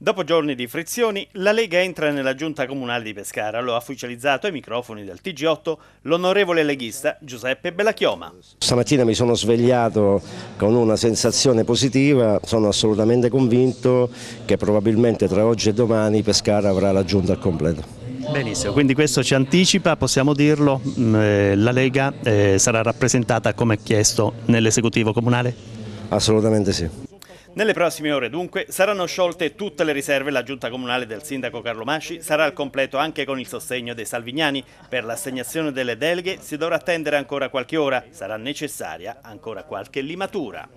Dopo giorni di frizioni, la Lega entra nella giunta comunale di Pescara. Lo ha ufficializzato ai microfoni del TG8 l'onorevole leghista Giuseppe Bellachioma. Stamattina mi sono svegliato con una sensazione positiva. Sono assolutamente convinto che probabilmente tra oggi e domani Pescara avrà la giunta al completo. Benissimo, quindi questo ci anticipa, possiamo dirlo, mm, eh, la Lega eh, sarà rappresentata come chiesto nell'esecutivo comunale? Assolutamente sì. Nelle prossime ore dunque saranno sciolte tutte le riserve, la giunta comunale del sindaco Carlo Masci sarà al completo anche con il sostegno dei salvignani. Per l'assegnazione delle deleghe si dovrà attendere ancora qualche ora, sarà necessaria ancora qualche limatura.